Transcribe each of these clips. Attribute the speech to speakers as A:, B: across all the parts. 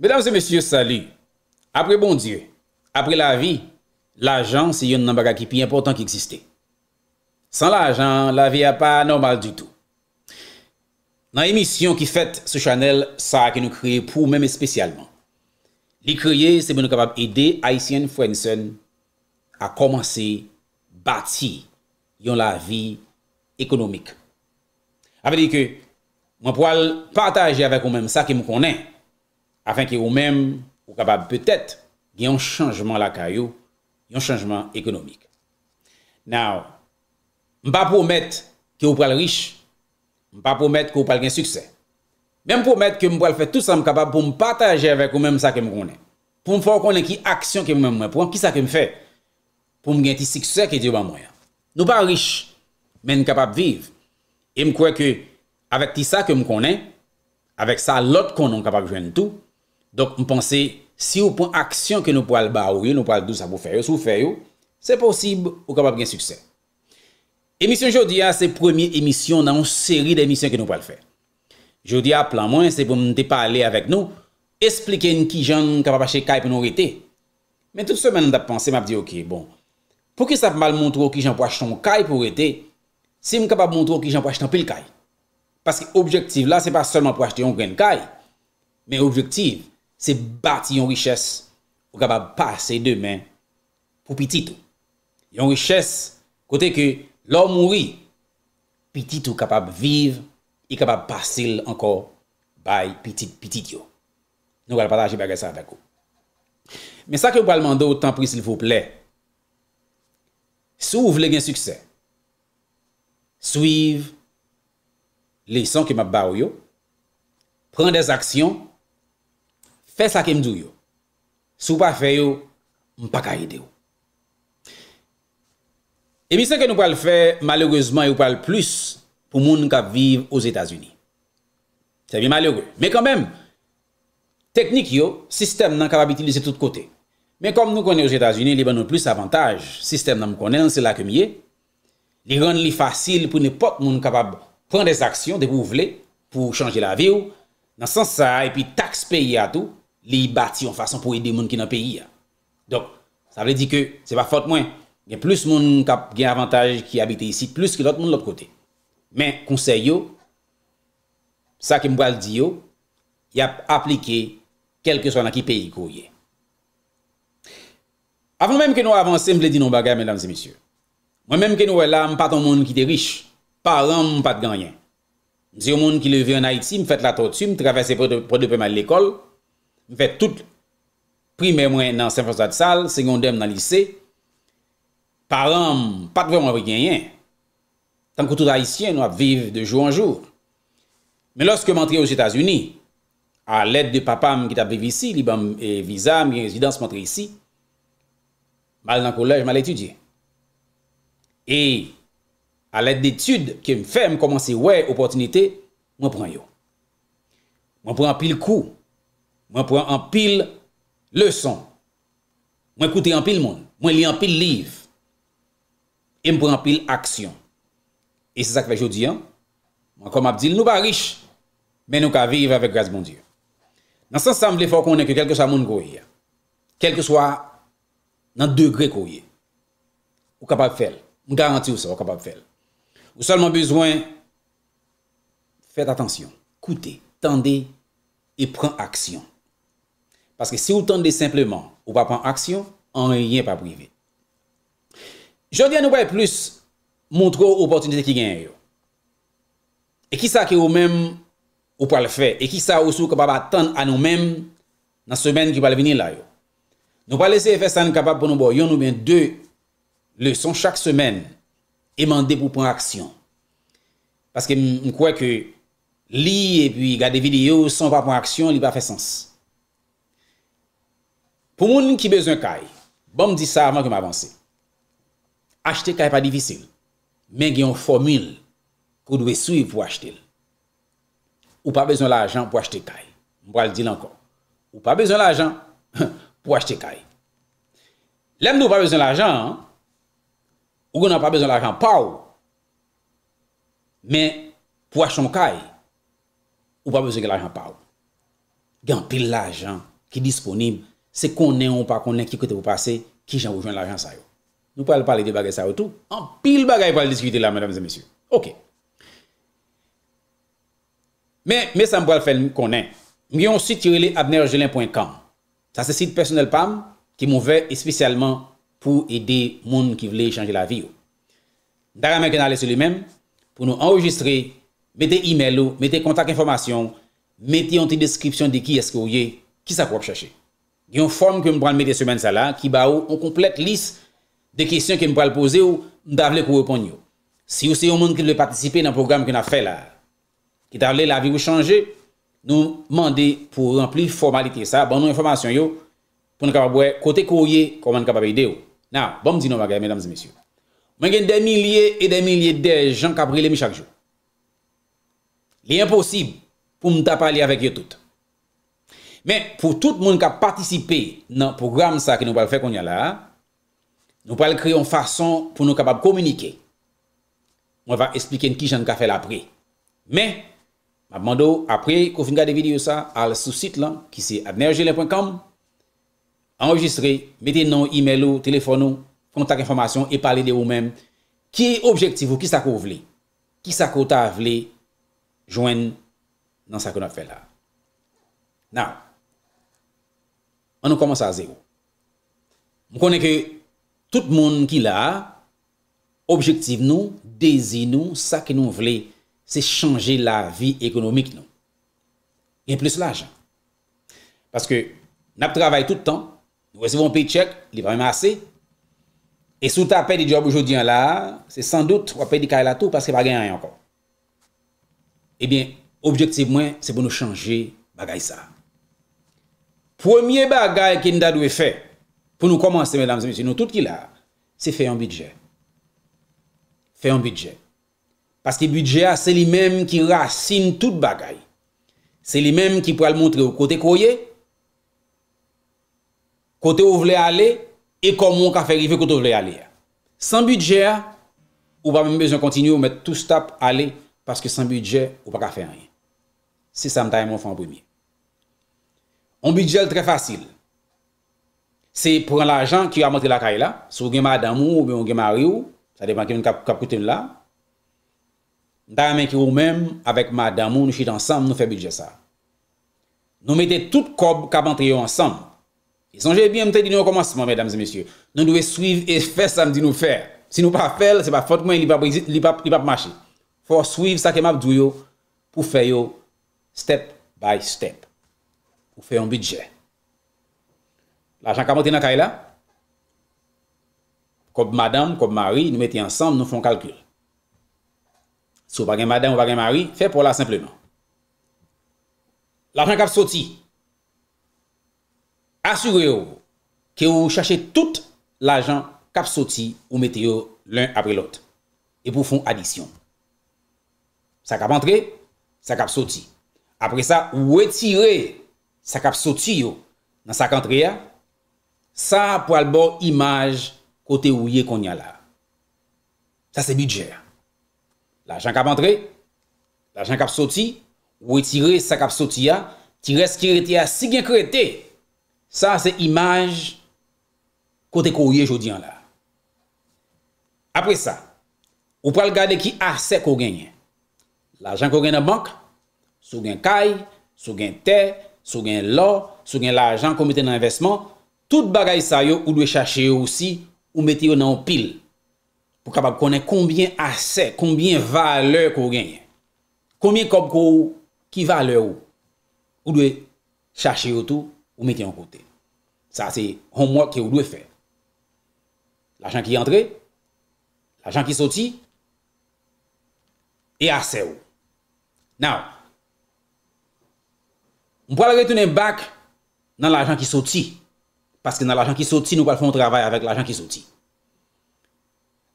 A: Mesdames et messieurs, salu. Apre bon dieu, apre la vi, l'ajan se yon nambaga ki pi important ki eksiste. San l'ajan, la vi a pa normal du tout. Nan emisyon ki fet se chanel sa ke nou kreye pou mème spesyalman. Li kreye se mè nou kapab ede Aisyen Frensen a komanse bati yon la vi ekonomik. Ape di ke mwen poal pataje avèk ou mème sa ke mou konen Afen ki ou men, ou kapab petet, gen yon chanjman lakayou, gen yon chanjman ekonomik. Now, m pa promet ke ou pral rich, m pa promet ke ou pral gen suksè. Men m promet ke m pral fè tout sa m kapab pou m patajè avèk ou men m sa ke m konè. Pou m fò konè ki aksyon ke m men mwen pran, ki sa ke m fè, pou m gen ti suksè ke di waman mwen. Nou pa rich, men m kapab viv. E m kwe ke, avè ti sa ke m konè, avè sa lot konon kapab jwen tout, Donk m panse, si ou pon aksyon ke nou pou al ba ou yo, nou pou al dou sa pou fè yo, sou fè yo, se posib ou kapap gen suksè. Emisyon jodi a, se premi emisyon nan ou seri de emisyon ke nou pou al fè. Jodi a, plan mwen, se pou m de palè avèk nou, esplike yon ki jan kapap achè kaj pou nou rete. Men tout semen an da panse, m ap di ok, bon, pou ki sap mal montrou ki jan pou achè ton kaj pou rete, se m kapap montrou ki jan pou achè ton pil kaj. Paske objektiv la, se pa solman pou achè ton kaj, men objektiv. se bati yon riches ou kapab pase demen pou pitit ou. Yon riches kote ke lor mouri, pitit ou kapab vive, e kapab pasil anko bay pitit pitit yo. Nou gwa la pataje bagay sa apakou. Men sa ki ou palman do, tanpri s'il vople, se ou vle gen suksen, suiv lesan ke map ba ou yo, pren des aksyon, Fè sa kem djou yo, sou pa fè yo, m pa ka yede yo. E misè ke nou pal fè, maloguezman yo pal plus pou moun kap viv os Etats-Unis. Se vi maloguez, me konbem, teknik yo, sistem nan kapab itilize tout kote. Me kom nou konen os Etats-Unis, li ban nou plus avantaj, sistem nan m konen, se la kem ye. Li ron li fasil pou nipot moun kapab pran des aksyon, de pou vle, pou chanje la vi yo, nan sansa e pi taks peyi atou. li bati an fason pou ede moun ki nan peyi a. Don, sa vle di ke, se pa fote mwen, gen plus moun kap gen avantaj ki abite isi, plus ki lot moun lot kote. Men, konseyo, sa ke mboal di yo, ya aplike, kelke so an a ki peyi kou ye. Avon menm ke nou avanse, mble di nou bagay, menlansi misyo. Mwen menm ke nou wè e la, mpat an moun ki te rich, paran, mpat ganyan. Mse yon moun ki leve yon Haiti, mfet la to tsu, mtravesse pro depreman l'ekol, Nou fè tout, primè mwen nan Saint-François-de-Salle, secondè mwen nan lise, param, pat vè mwen wè genyen, tankou tout haïsien, nou ap viv de jou an jou. Men lòske mwen antre yo jétaz uni, a lèd de papam ki tap viv isi, li bèm vizam, gen yon jidans mwen antre isi, mal nan kolèj, mal étudye. E, a lèd d'étude ki mwen fèm koman se wè opotinité, mwen pran yo. Mwen pran pil kou, Mwen pran an pil le son. Mwen koute an pil moun. Mwen li an pil liv. E mwen pran an pil aksyon. E se sak fe jodi an, mwen kom abdil nou ba rish, men nou ka viv avèk graz bon Diyo. Nan san samble fò konen ke kelke swa moun kouye. Kelke swa nan degre kouye. Ou kapab fel. Mwen garanti ou se ou kapab fel. Ou salman bezwen, fèd atansyon. Koute, tende, e pran aksyon. Paske si ou tan de simpleman ou pa pan aksyon, an yon yon pa prive. Jodi an nou bay plus moun tro opotunite ki gen yo. E ki sa ki ou men ou pa le fe, e ki sa ou sou kapaba tan an nou men nan semen ki pa le vini la yo. Nou bay lese e fesan kapab pou nou bo yon nou ben 2 le son chak semen e man debou pan aksyon. Paske m kwe ke li e pi gade video son pa pan aksyon li pa fe sens. Pou moun nin ki bezon kaj, bom di sa avan ke m avanse. Ache te kaj pa divisil, men gen yon formil kou dwe sui pou ache te l. Ou pa bezon la ajan pou ache te kaj. Mbo al di l ankon. Ou pa bezon la ajan pou ache te kaj. Lem nou pa bezon la ajan, ou gwen an pa bezon la ajan pa ou. Men pou ache ton kaj, ou pa bezon la ajan pa ou. Gen apil la ajan ki disponib Se konnen ou pa konnen ki kote pou pase, ki jan wujwen la jan sa yo. Nou pale pale de bagay sa yo tou, an pil bagay pale diskute la, mèdames et mèsyou. Ok. Mè, mè sa mboal fèl konnen, mwen yon site yon li abnerjelin.com. Sa se site personel pam, ki mou ve espesyalman pou ede moun ki vle chanje la vi yo. Dar a mè ken ale se li mèm, pou nou enregistre, mette email ou, mette kontak informasyon, mette yon ti deskripsyon di ki eske ou ye, ki sa pou ap chache. yon form ke m pral me de semen sa la, ki ba ou an komplet lis de kisyon ke m pral pose ou, m davle kowe pon yo. Si ou se yon moun ki le patisipe nan program ki na fe la, ki davle la vi ou chanje, nou mande pou rempli formalite sa, ban nou informasyon yo, pou nou kapabwe kote kouye, kouman kapabwe ide yo. Nan, bon m di nou magay, mesdames et messieurs. Mwen gen den milye et den milye de jen kabrile mi chak jo. Li yon posib pou m ta pali avek yo tout. Men, pou tout moun ka patisipe nan program sa ki nou pal fè kon yon la, nou pal kreyon fason pou nou kabab komunike. Mwen va esplike nki jan ka fè la apre. Men, mab mando apre kofin ka de video sa, al sou site lan, ki se adnerjele.com, anjistre, meten nou email ou, telefon ou, kontak informasyon, e pale de ou men, ki objektiv ou ki sa kou vle. Ki sa kouta vle, jwen nan sa kon ap fè la. Nou, an nou komanse a zero. Mwen konen ke tout moun ki la, objektiv nou, dezi nou, sa ki nou vle, se chanje la vi ekonomik nou. Yen plus la jan. Paske, nap travay tout tan, nou wesevon pi tchek, li vremen ase, e sou ta pe di job oujodi an la, se san dout wap pe di kaj la tou, paske bagay an yon kon. Ebyen, objektiv mwen, se pou nou chanje bagay sa. Premier bagay ki nda dwe fe, pou nou komanse, mesdames et messieurs, nou tout ki la, se fe yon bidje. Fe yon bidje. Paske bidje a, se li menm ki racine tout bagay. Se li menm ki pou al montre kote koye, kote ou vle ale, e komon ka fe rive kote ou vle ale. San bidje a, ou pa menm bezon kontinu ou met tou stap ale, paske san bidje ou pa ka fe rien. Se sa mta yon moun fè anpoumi. On bidjel tre fasil. Se pren l'ajan ki yo a montre la kay la, sou gen madamou ou gen mariu, sa depan kemen kap kouten la, nan men ki yo men, avek madamou, nou chit ansam, nou fe bidjel sa. Nou mette tout kob kabantre yo ansam. Sonje bien mte di nou yo komansman, nou dwe suiv efes sa mdi nou fe. Si nou pa fel, se pa fot mwen li pap machi. Fo suiv sa ke map dwi yo, pou fe yo, step by step. Ou fè yon bidjet. L'ajan ka moti nan kay la. Kob madam, kob mari, nou meti ansan, nou fon kalkul. Sou bagen madam ou bagen mari, fè pou la simple nan. L'ajan kap soti. Asure yo. Ke ou chache tout l'ajan kap soti ou meti yo l'un apre l'ot. E pou fon adisyon. Sa kap antre, sa kap soti. Apre sa, ou etirey. sa kap soti yo nan sa kantri ya, sa pral bo imaj kote ouye konyan la. Sa se bidje ya. La jan kap antre, la jan kap soti, ou e tire sa kap soti ya, tire skirete ya, si gen krete, sa se imaj kote koye jodi an la. Apre sa, ou pral gade ki ase konyen. La jan konyen nan bank, sou gen kay, sou gen te, sou gen kote, Sou gen lor, sou gen l'ajan komite nan investman. Tout bagay sa yo, ou dwe chache yo ou si, ou mette yo nan pil. Pou kapab konen konbien ase, konbien valeur ko genye. Konbien kop ko ou, ki valeur ou. Ou dwe chache yo tou, ou mette yo an kote. Sa se homwa ke ou dwe fe. L'ajan ki y entre, l'ajan ki soti, e ase ou. Nou, M poual retene bak nan l'ajan ki soti. Paske nan l'ajan ki soti nou poual foun trabay avèk l'ajan ki soti.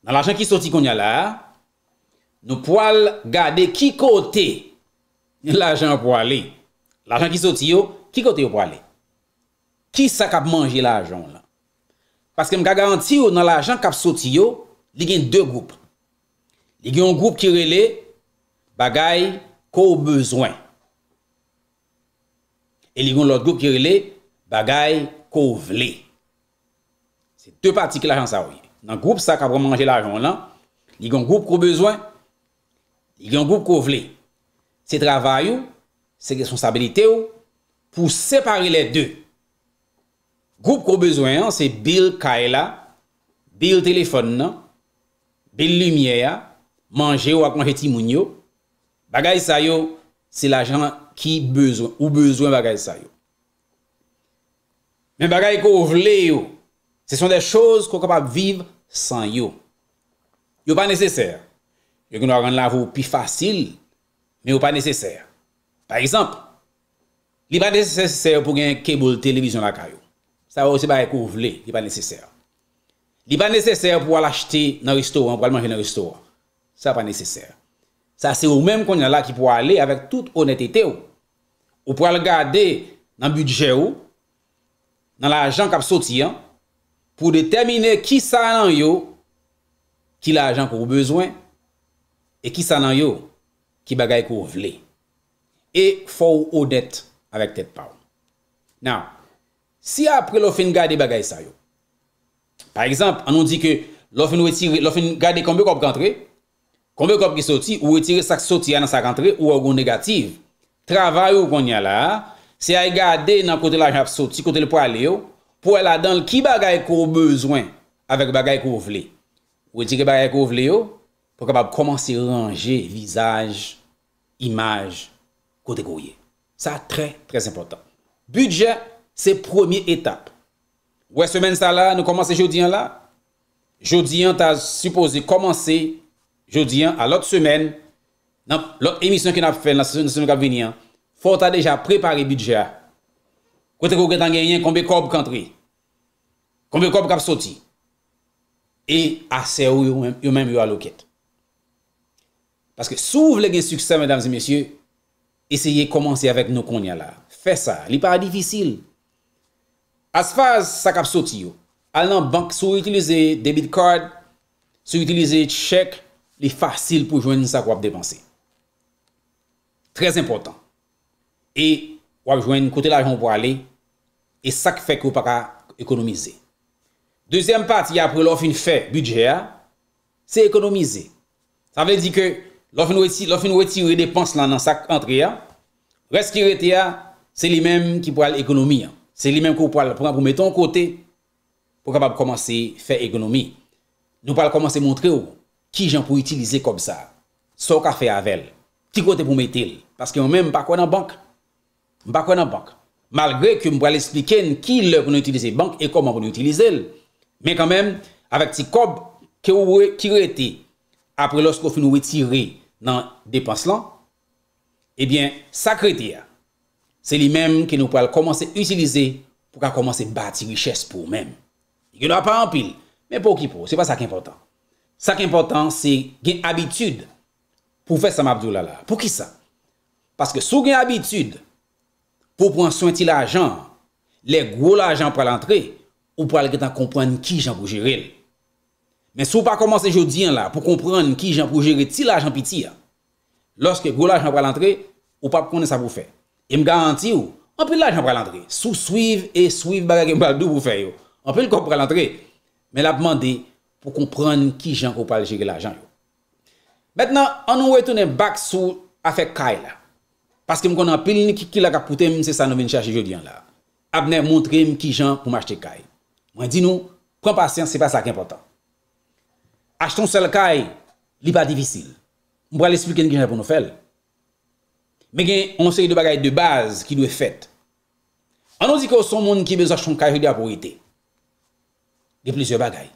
A: Nan l'ajan ki soti kon yalè, nou poual gade ki kote l'ajan pou alè. L'ajan ki soti yo, ki kote yo pou alè. Ki sa kap manje l'ajan lan? Paske m ka garanti yo nan l'ajan kap soti yo, li gen dè goup. Li gen yon goup ki rele bagay ko bezwen. E ligon lòt goup ki rile bagay kou vle. Se te pati ki l'ajan sa ouye. Nan goup sa kabre manje l'ajan lan, ligon goup kou bezwen, ligon goup kou vle. Se travay ou, se sensabilite ou, pou separe le de. Goup kou bezwen an, se bil kaila, bil telefon nan, bil lumye a, manje ou akon jeti moun yo. Bagay sa yo... Se la jant ki bezwen ou bezwen bagay sa yo. Men bagay ko vle yo, se son de choz kon kapap viv san yo. Yo pa neseser. Yo genwa rande la vo pi fasil, men yo pa neseser. Par exemple, li pa neseser pou gen kebol televizyon la ka yo. Sa ou se bagay ko vle, li pa neseser. Li pa neseser pou al achete nan ristor, an pou al manje nan ristor. Sa pa neseser. Sa se ou menm kon yon la ki pou wale avèk tout honetete ou. Ou pou wale gade nan budget ou, nan la ajan kap soti an, pou determine ki sa nan yo, ki la ajan kou wou bezwen, e ki sa nan yo, ki bagay kou wou vle. E fò ou ou det avèk tèt pa ou. Nou, si apre lò fin gade bagay sa yo, par exemple, an nou di ke lò fin gade konbe kòp gantre, Konve yon kop ki soti, ou etire sak soti ya nan sak antre, ou ou goun negatif. Travay yon konye la, se a yi gade nan kote la jap soti, kote l pou ale yo, pou el adan l ki bagay ko ou bezwen, avek bagay ko ou vle. Ou etire bagay ko ou vle yo, pou kabab komanse ranger vizaj, imaj, kote kouye. Sa tre, tre simpotan. Budget, se promi etap. Wè semen sa la, nou komanse jodi an la. Jodi an ta supose komanse... jodi an, alot semen, lot emisyon ki nap fè, nasi semen kap venyan, fò ta deja prepare bidja, kote kou kwen tan genyen, konbe korp kantri, konbe korp kap soti, e asè ou yo menm yo aloket. Paske sou vle gen suksè, mesdames et mesyè, esyeye komanse avèk nou konya la. Fè sa, li pa a difisil. As faz, sa kap soti yo. Al nan bank, sou utilize debit card, sou utilize chèk, li fasil pou jwen nou sak wap depanse. Trez important. E wap jwen kote l'ajon pou ale, e sak fek ou pa ka ekonomize. Dezyen pati apre l'ofi nou fek budje a, se ekonomize. Sa vle di ke l'ofi nou eti ou e depanse lan nan sak antre a, res ki reti a, se li menm ki pou ale ekonomi a. Se li menm pou ale pran pou meton kote, pou ka pa pou komanse fek ekonomi. Nou pa la komanse montre ou. Ki jan pou itilize kob sa? So ka fe avel? Ti kote pou metel? Paske yon men m pa kwenan bank? M pa kwenan bank. Malgre ki m pou al espliken ki lè konon itilize bank e konon konon itilize lè. Men kanmen, avek ti kob ki rete apre losko fin ou etire nan depans lan, ebyen, sa krete ya. Se li menm ki nou pou al komanse itilize pou ka komanse bati riches pou menm. Yon a pa anpil, men pou ki pou. Se pa sa ki important. Sa ki important, se gen habitude pou fè Samabdou lala. Po ki sa? Paske sou gen habitude pou pronson ti la jan, le gwo la jan pral antre, ou pral gwen tan kompran ki jan pou jere. Men sou pa komanse jodi an la, pou kompran ki jan pou jere ti la jan pi ti ya, loske gwo la jan pral antre, ou pa pou konen sa pou fè. E m garanti ou, anpil la jan pral antre. Sou suiv e suiv baga gen pral dou pou fè yo. Anpil kon pral antre. Men la pman de... pou komprenn ki jan ou pal cheke la jan yo. Betna, an nou wey tonen bak sou afek kaj la, paske m konan pelin ki ki la kapouten m se sa nou ven chache jodi an la, apnen montren ki jan pou m achete kaj. Mwen di nou, pren pasyen, se pa sa ki important. Acheton sel kaj, li pa divisil. M pral esplik en genjè pou nou fel. Megen, an se yon bagay de baz ki nou e fèt. An nou di ki ou son moun ki bez acheton kaj yon di apourite. Di plesye bagay.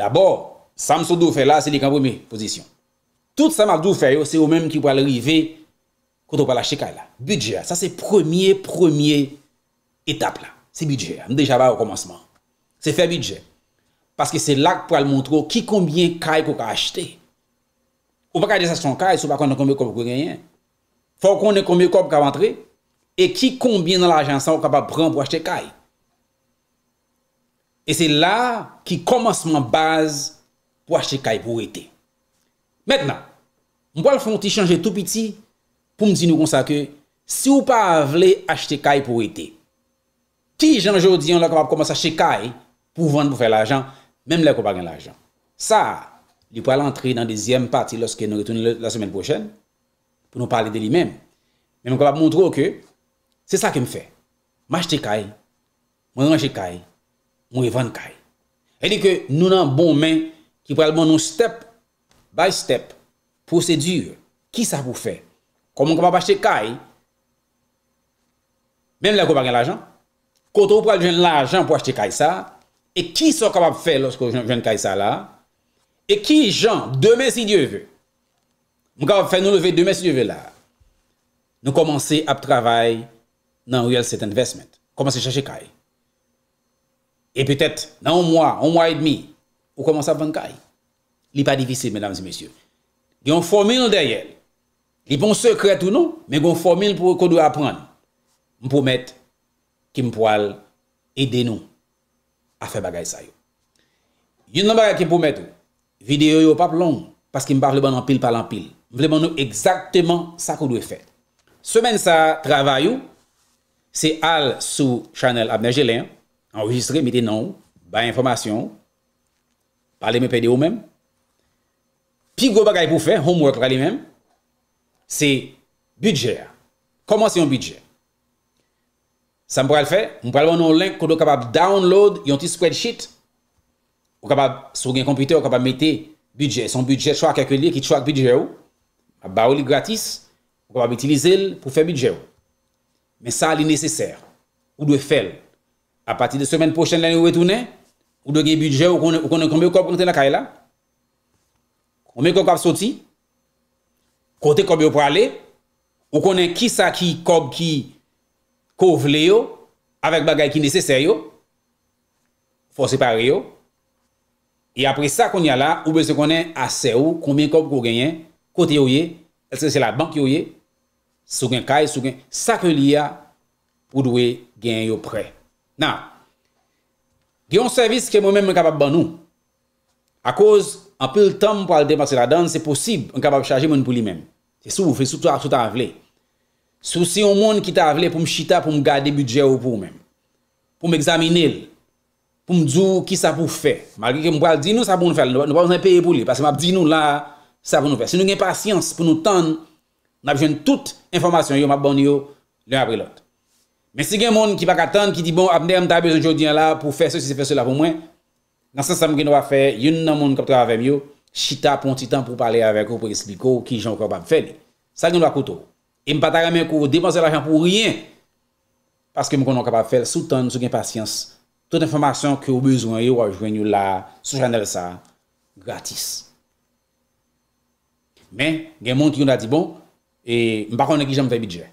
A: D'abord, sam sou dou fè la, se li kan premier pozisyon. Tout sam ap dou fè yo, se ou menm ki pou al rive koto pou al achete kaj la. Budget, sa se premier, premier etape la. Se budget, an deja va ou komansman. Se fè budget. Paske se lak pou al montro ki kombien kaj kou ka achete. Ou pa kaj de sa son kaj, sou pa konnen kombien kou pou kwenye. Fò konnen kombien kou pou ka vantre. E ki kombien nan la ajansan ou ka pa pran pou achete kaj. E se la ki komanseman base pou achete kay pou ete. Mètnen, mwen pou al fwanti chanje tout piti pou mti nou konsa ke si ou pa vle achete kay pou ete. Ti jan jodi yon lè komanse achete kay pou vwande pou fè l'ajan, mèm lè komanseman l'ajan. Sa, lè pou al antre nan dezyem pati loske nou retouni la semen pwoshen pou nou pale de li mèm. Mwen pou ap mwontro ke, se sa ke mw fè. Mwen achete kay, mwen achete kay, Mwen evan kay. E li ke nou nan bon men ki pral bon nou step by step pou se dure. Ki sa pou fe? Kou mwen kapap achete kay? Men lè kou bagan l'ajan? Koutou pral jen l'ajan pou achete kay sa? E ki sa kapap fe losko jen kay sa la? E ki jan? Deme si dieu ve. Mwen kapap fe nou leve deme si dieu ve la. Nou komanse ap travay nan real set investment. Komanse chache kay. Et peut-être, dans un mois, un mois et demi, on commence à vendre caille. Il n'est pas difficile, mesdames et messieurs. Il y a une formule derrière. Il n'est pas un bon secret ou non, mais il y a une formule pour que nous apprenons. On promet qu'il nous aide à faire ce qu'on a fait. Il y a un nombre bon qu'on promet. La vidéo n'est pas longue, parce qu'on parle pile par pile. On veut exactement ce qu'on a fait. Ce même travail, c'est à la chaîne Abner Gélinh, Enregistre, mette nan ou, ba informasyon, pale me pede ou men. Pi gwe bagay pou fe, homework la li men, se budget. Koman se yon budget? Sa m pral fe? M pral wan nou lenk kou do kapab download yon ti spreadsheet, ou kapab sou gen kompite, ou kapab mette budget. Son budget chwa kakou li, ki chwa kakou budget ou, ba ou li gratis, ou kapab itilize l pou fe budget ou. Men sa li nesecer, ou dwe fel. A pati de semen pochen leni ou wetounen, ou doge budget, ou konen konbe ou kob konen ten la kaye la, konen kob kob soti, kote kob yo prale, ou konen kisa ki kob ki kovle yo, avek bagay ki nese seyo, fose pare yo, e apre sa konya la, ou be se konen ase ou, konen kob ko genyen, kote yo ye, else se la bank yo ye, sou gen kaye, sou gen sakon li ya, ou doge gen yo prey. Nan, gen yon servis ke mwen men mwen kapap ban nou. A koz, anpil tam pou al demansi la dan, se posib mwen kapap chaje mwen pou li men. Se sou moun fwe, se sou ta avle. Se sou si yon moun ki ta avle pou mwen chita pou mwen gade budget ou pou mwen. Pou mwen examine l, pou mwen djou ki sa pou fwe. Malgi ke mwen pou al di nou sa pou nou fwe, mwen pou al di nou la sa pou nou fwe. Se nou gen pasyans pou nou tan, mwen apjen tout informasyon yo mwen ban yo lèm apre lòt. Men si gen moun ki bak atan, ki di bon apne mta bezon jodi an la pou fè se si se fè se la pou mwen, nan se sam gen moun gen wap fè, yon nan moun kap tra avèm yo, chita pon titan pou pale avèk ou pou espliko ki jan wakop ap fè li. Sal gen moun wakoutou. E mpa tarè mè kou ou depansè l'ajan pou riyen, paske mkon wakop ap fè, soutan, sou gen pasyans, tout informasyon ki ou bezwen yo wajwen yo la, sou chanel sa, gratis. Men gen moun ki yon da di bon, e mpa konen ki jan mta bidjè.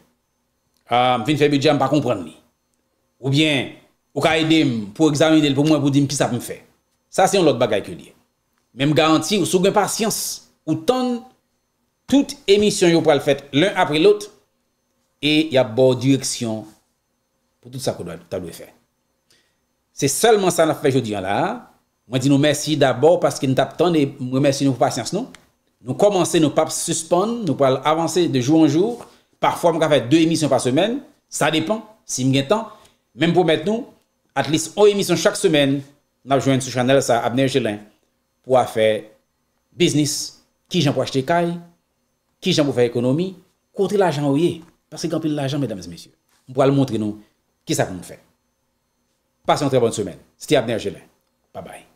A: m ah, fin fè bidja m pa kompren li. Ou bien, ou ka edem pou examin del pou mwen pou dim ki sa pou m fè. Sa se yon lot bagay ke li. Men m garanti ou sou gen pasyans ou ton tout emisyon yo pou al fèt l'un apre l'ot e yab bo direksyon pou tout sa kou do al tabou fè. Se seulement sa la fè jodi an la, mwen di nou mersi d'abord paske nou tap ton nou mersi nou pou pasyans nou. Nou komanse nou pap suspon nou pou al avanse de jou an jou Parfoy mwen ka fè 2 emisyon pa semen, sa depan, si mwen gen tan, men pou mèt nou, at least 1 emisyon chak semen, nan jwen sou chanel sa Abner Jelin, pou a fè biznis, ki jen pou achete kay, ki jen pou fè ekonomi, kontri l'ajan ou ye, pasri kontri l'ajan, mesdames et messieurs. Mwen pou al montre nou, ki sa kon fè. Passem an tre bon semen. Sti Abner Jelin. Pa bay.